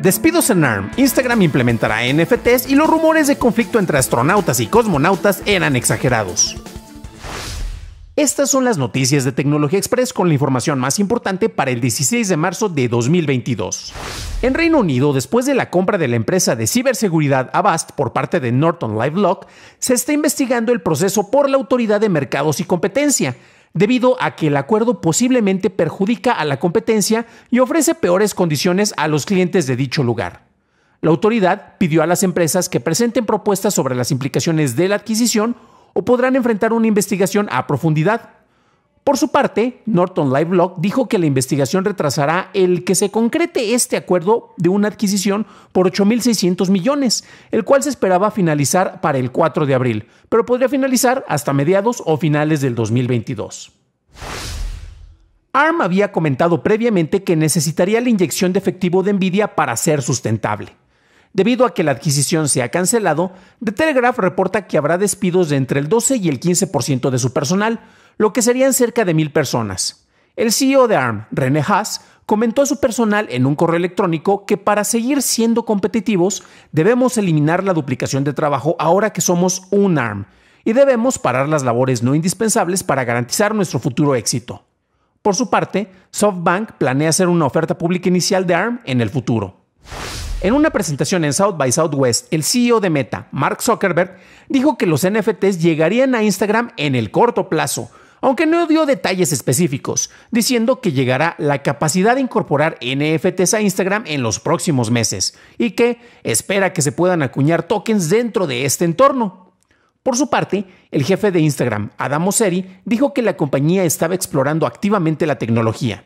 Despidos en ARM, Instagram implementará NFTs y los rumores de conflicto entre astronautas y cosmonautas eran exagerados. Estas son las noticias de Tecnología Express con la información más importante para el 16 de marzo de 2022. En Reino Unido, después de la compra de la empresa de ciberseguridad Avast por parte de Norton LifeLock, se está investigando el proceso por la Autoridad de Mercados y Competencia debido a que el acuerdo posiblemente perjudica a la competencia y ofrece peores condiciones a los clientes de dicho lugar. La autoridad pidió a las empresas que presenten propuestas sobre las implicaciones de la adquisición o podrán enfrentar una investigación a profundidad por su parte, Norton Livelock dijo que la investigación retrasará el que se concrete este acuerdo de una adquisición por 8.600 millones, el cual se esperaba finalizar para el 4 de abril, pero podría finalizar hasta mediados o finales del 2022. ARM había comentado previamente que necesitaría la inyección de efectivo de Nvidia para ser sustentable. Debido a que la adquisición se ha cancelado, The Telegraph reporta que habrá despidos de entre el 12 y el 15% de su personal, lo que serían cerca de mil personas. El CEO de ARM, René Haas, comentó a su personal en un correo electrónico que para seguir siendo competitivos debemos eliminar la duplicación de trabajo ahora que somos un ARM y debemos parar las labores no indispensables para garantizar nuestro futuro éxito. Por su parte, SoftBank planea hacer una oferta pública inicial de ARM en el futuro. En una presentación en South by Southwest, el CEO de Meta, Mark Zuckerberg, dijo que los NFTs llegarían a Instagram en el corto plazo, aunque no dio detalles específicos, diciendo que llegará la capacidad de incorporar NFTs a Instagram en los próximos meses y que espera que se puedan acuñar tokens dentro de este entorno. Por su parte, el jefe de Instagram, Adam Mosseri, dijo que la compañía estaba explorando activamente la tecnología.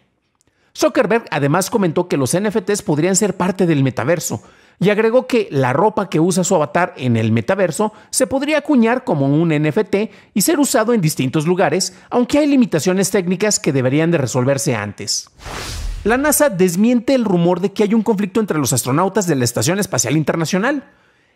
Zuckerberg además comentó que los NFTs podrían ser parte del metaverso, y agregó que la ropa que usa su avatar en el metaverso se podría acuñar como un NFT y ser usado en distintos lugares, aunque hay limitaciones técnicas que deberían de resolverse antes. La NASA desmiente el rumor de que hay un conflicto entre los astronautas de la Estación Espacial Internacional.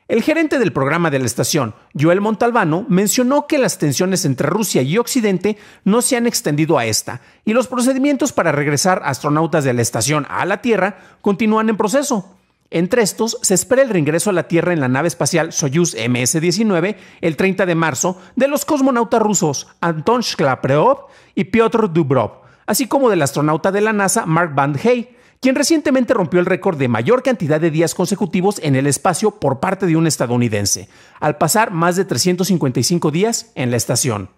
El gerente del programa de la estación, Joel Montalbano, mencionó que las tensiones entre Rusia y Occidente no se han extendido a esta, y los procedimientos para regresar astronautas de la estación a la Tierra continúan en proceso. Entre estos, se espera el reingreso a la Tierra en la nave espacial Soyuz MS-19 el 30 de marzo de los cosmonautas rusos Anton Shklapreov y Piotr Dubrov, así como del astronauta de la NASA Mark Van Hey, quien recientemente rompió el récord de mayor cantidad de días consecutivos en el espacio por parte de un estadounidense, al pasar más de 355 días en la estación.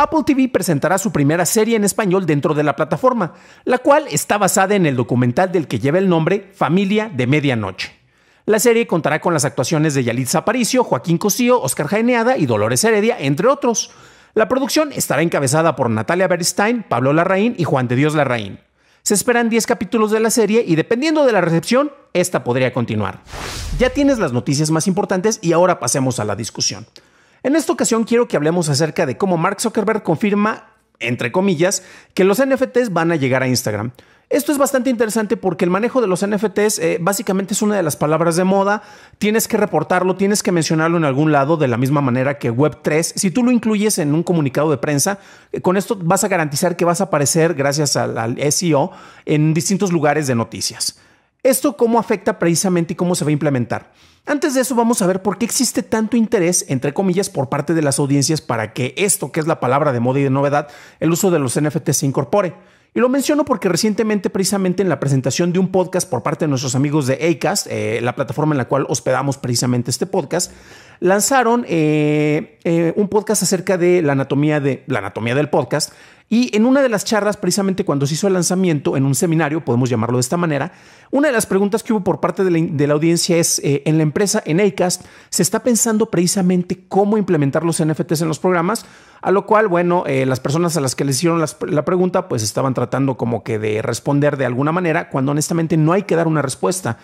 Apple TV presentará su primera serie en español dentro de la plataforma, la cual está basada en el documental del que lleva el nombre Familia de Medianoche. La serie contará con las actuaciones de Yalitza Aparicio, Joaquín Cosío, Oscar Jaeneada y Dolores Heredia, entre otros. La producción estará encabezada por Natalia Berstein, Pablo Larraín y Juan de Dios Larraín. Se esperan 10 capítulos de la serie y dependiendo de la recepción, esta podría continuar. Ya tienes las noticias más importantes y ahora pasemos a la discusión. En esta ocasión quiero que hablemos acerca de cómo Mark Zuckerberg confirma, entre comillas, que los NFTs van a llegar a Instagram. Esto es bastante interesante porque el manejo de los NFTs eh, básicamente es una de las palabras de moda. Tienes que reportarlo, tienes que mencionarlo en algún lado de la misma manera que Web3. Si tú lo incluyes en un comunicado de prensa, eh, con esto vas a garantizar que vas a aparecer, gracias al SEO, en distintos lugares de noticias. ¿Esto cómo afecta precisamente y cómo se va a implementar? Antes de eso vamos a ver por qué existe tanto interés, entre comillas, por parte de las audiencias para que esto, que es la palabra de moda y de novedad, el uso de los NFTs se incorpore. Y lo menciono porque recientemente, precisamente en la presentación de un podcast por parte de nuestros amigos de ACAST, eh, la plataforma en la cual hospedamos precisamente este podcast, lanzaron eh, eh, un podcast acerca de la anatomía de la anatomía del podcast, y en una de las charlas, precisamente cuando se hizo el lanzamiento, en un seminario, podemos llamarlo de esta manera, una de las preguntas que hubo por parte de la, audiencia es, eh, en la empresa, en ACAST, se está pensando precisamente cómo implementar los NFTs en los programas, a lo cual, bueno, eh, las personas a las que les hicieron la pregunta, pues estaban tratando como que de responder de alguna manera, cuando honestamente no hay que dar una respuesta.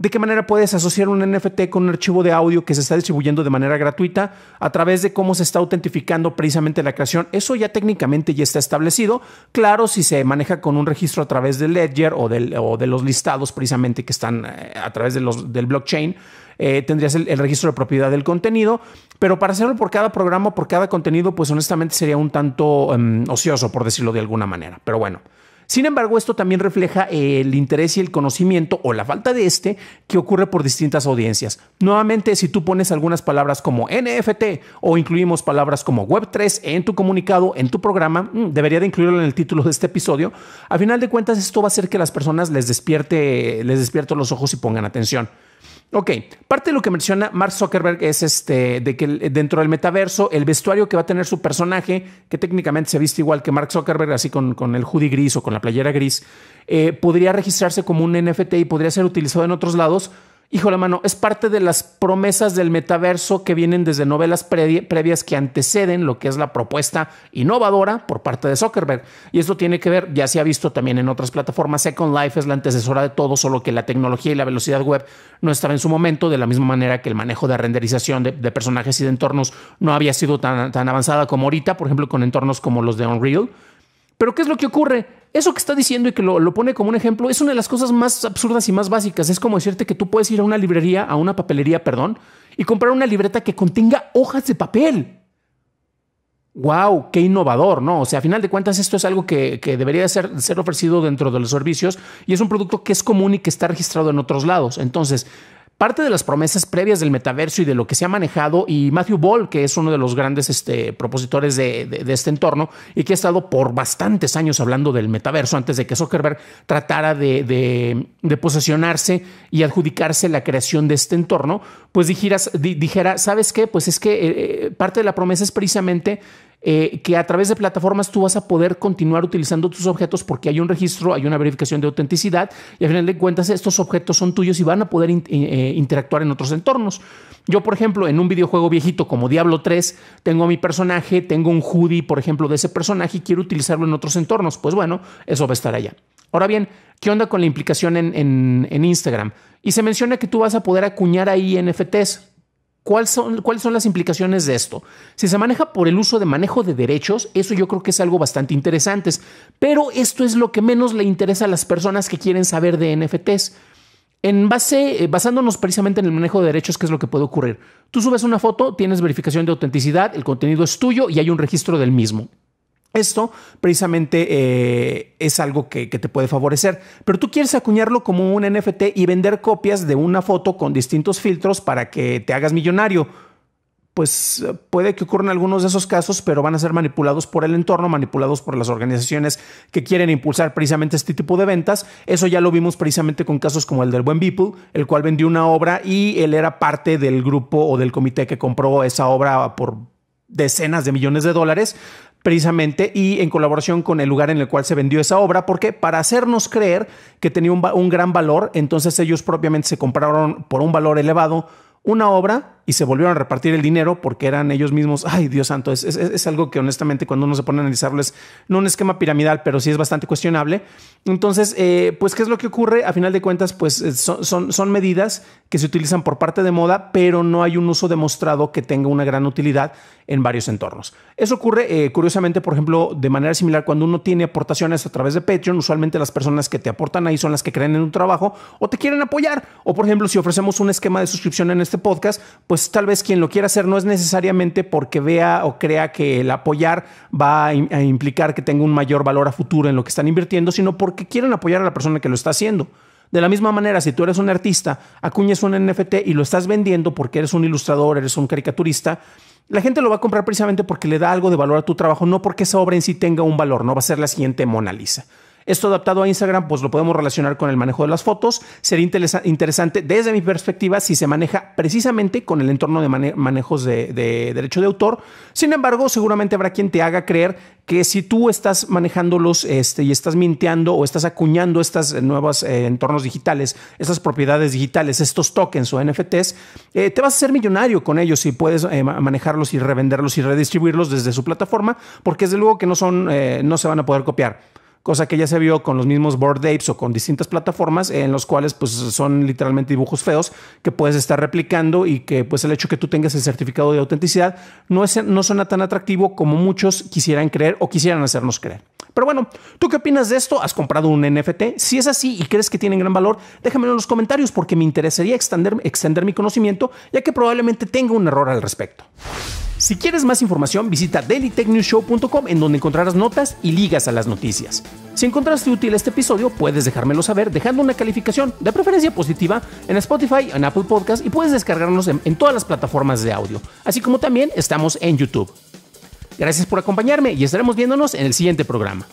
¿De qué manera puedes asociar un NFT con un archivo de audio que se está distribuyendo de manera gratuita a través de cómo se está autentificando precisamente la creación? Eso ya técnicamente ya está establecido. Claro, si se maneja con un registro a través del Ledger o, de los listados precisamente que están eh, a través de del blockchain, eh, tendrías el, registro de propiedad del contenido, pero para hacerlo por cada programa, por cada contenido, pues honestamente sería un tanto em, ocioso, por decirlo de alguna manera. Pero bueno. Sin embargo, esto también refleja el interés y el conocimiento o la falta de este que ocurre por distintas audiencias. Nuevamente, si tú pones algunas palabras como NFT o incluimos palabras como Web3 en tu comunicado, en tu programa, mm, debería de incluirlo en el título de este episodio, a final de cuentas esto va a hacer que las personas les despierte, les despierte los ojos y pongan atención. Ok, parte de lo que menciona Mark Zuckerberg es este, de que dentro del metaverso, el vestuario que va a tener su personaje, que técnicamente se viste igual que Mark Zuckerberg, así con, con el hoodie gris o con la playera gris, eh, podría registrarse como un NFT y podría ser utilizado en otros lados híjole mano, es parte de las promesas del metaverso que vienen desde novelas previas que anteceden lo que es la propuesta innovadora por parte de Zuckerberg. Y esto tiene que ver, ya se ha visto también en otras plataformas, Second Life es la antecesora de todo, solo que la tecnología y la velocidad web no estaba en su momento, de la misma manera que el manejo de renderización de, personajes y de entornos no había sido tan, tan avanzada como ahorita, por ejemplo, con entornos como los de Unreal pero ¿qué es lo que ocurre? Eso que está diciendo y que lo, pone como un ejemplo es una de las cosas más absurdas y más básicas. Es como decirte que tú puedes ir a una librería, a una papelería, perdón, y comprar una libreta que contenga hojas de papel. ¡Wow! ¡Qué innovador! ¿no? O sea, a final de cuentas, esto es algo que, debería ser ofrecido dentro de los servicios y es un producto que es común y que está registrado en otros lados. Entonces, parte de las promesas previas del metaverso y de lo que se ha manejado, y Matthew Ball, que es uno de los grandes este, propositores de, este entorno y que ha estado por bastantes años hablando del metaverso antes de que Zuckerberg tratara de, de, posesionarse y adjudicarse la creación de este entorno, pues dijera, ¿sabes qué? Pues es que eh, eh, parte de la promesa es precisamente eh, que a través de plataformas tú vas a poder continuar utilizando tus objetos porque hay un registro, hay una verificación de autenticidad y al final de cuentas estos objetos son tuyos y van a poder eh, eh, interactuar en otros entornos. Yo, por ejemplo, en un videojuego viejito como Diablo 3, tengo mi personaje, tengo un hoodie, por ejemplo, de ese personaje y quiero utilizarlo en otros entornos. Pues bueno, eso va a estar allá. Ahora bien, ¿qué onda con la implicación en, en Instagram? Y se menciona que tú vas a poder acuñar ahí NFTs. ¿Cuáles son, las implicaciones de esto? Si se maneja por el uso de manejo de derechos, eso yo creo que es algo bastante interesante, pero esto es lo que menos le interesa a las personas que quieren saber de NFTs. En base, eh, basándonos precisamente en el manejo de derechos, ¿qué es lo que puede ocurrir? Tú subes una foto, tienes verificación de autenticidad, el contenido es tuyo y hay un registro del mismo. Esto precisamente eh, es algo que, te puede favorecer, pero tú quieres acuñarlo como un NFT y vender copias de una foto con distintos filtros para que te hagas millonario. Pues puede que ocurran algunos de esos casos, pero van a ser manipulados por el entorno, manipulados por las organizaciones que quieren impulsar precisamente este tipo de ventas. Eso ya lo vimos precisamente con casos como el del buen People, el cual vendió una obra y él era parte del grupo o del comité que compró esa obra por decenas de millones de dólares precisamente y en colaboración con el lugar en el cual se vendió esa obra, porque para hacernos creer que tenía un, gran valor, entonces ellos propiamente se compraron por un valor elevado una obra y se volvieron a repartir el dinero porque eran ellos mismos. Ay, Dios santo, es, algo que honestamente cuando uno se pone a analizarlo es no un esquema piramidal, pero sí es bastante cuestionable. Entonces, eh, pues, ¿qué es lo que ocurre? A final de cuentas, pues eh, son, son, medidas que se utilizan por parte de moda, pero no hay un uso demostrado que tenga una gran utilidad en varios entornos. Eso ocurre, eh, curiosamente, por ejemplo, de manera similar cuando uno tiene aportaciones a través de Patreon. Usualmente las personas que te aportan ahí son las que creen en un trabajo o te quieren apoyar. O, por ejemplo, si ofrecemos un esquema de suscripción en este podcast, pues tal vez quien lo quiera hacer no es necesariamente porque vea o crea que el apoyar va a, implicar que tenga un mayor valor a futuro en lo que están invirtiendo, sino porque quieren apoyar a la persona que lo está haciendo. De la misma manera, si tú eres un artista, acuñas un NFT y lo estás vendiendo porque eres un ilustrador, eres un caricaturista, la gente lo va a comprar precisamente porque le da algo de valor a tu trabajo, no porque esa obra en sí tenga un valor, no va a ser la siguiente Mona Lisa. Esto adaptado a Instagram, pues lo podemos relacionar con el manejo de las fotos. Sería interesante desde mi perspectiva si se maneja precisamente con el entorno de manejos de, derecho de autor. Sin embargo, seguramente habrá quien te haga creer que si tú estás manejándolos este, y estás minteando o estás acuñando estos eh, nuevos eh, entornos digitales, estas propiedades digitales, estos tokens o NFTs, eh, te vas a ser millonario con ellos si puedes manejarlos y revenderlos y redistribuirlos desde su plataforma, porque desde luego que no, son, no se van a poder copiar cosa que ya se vio con los mismos board apes o con distintas plataformas en los cuales pues son literalmente dibujos feos que puedes estar replicando y que pues el hecho que tú tengas el certificado de autenticidad no, es, no suena tan atractivo como muchos quisieran creer o quisieran hacernos creer. Pero bueno, ¿tú qué opinas de esto? ¿Has comprado un NFT? Si es así y crees que tienen gran valor, déjamelo en los comentarios porque me interesaría extender, extender mi conocimiento ya que probablemente tenga un error al respecto. Si quieres más información, visita dailytechnewshow.com en donde encontrarás notas y ligas a las noticias. Si encontraste útil este episodio, puedes dejármelo saber dejando una calificación, de preferencia positiva, en Spotify, en Apple Podcast y puedes descargarnos en todas las plataformas de audio, así como también estamos en YouTube. Gracias por acompañarme y estaremos viéndonos en el siguiente programa.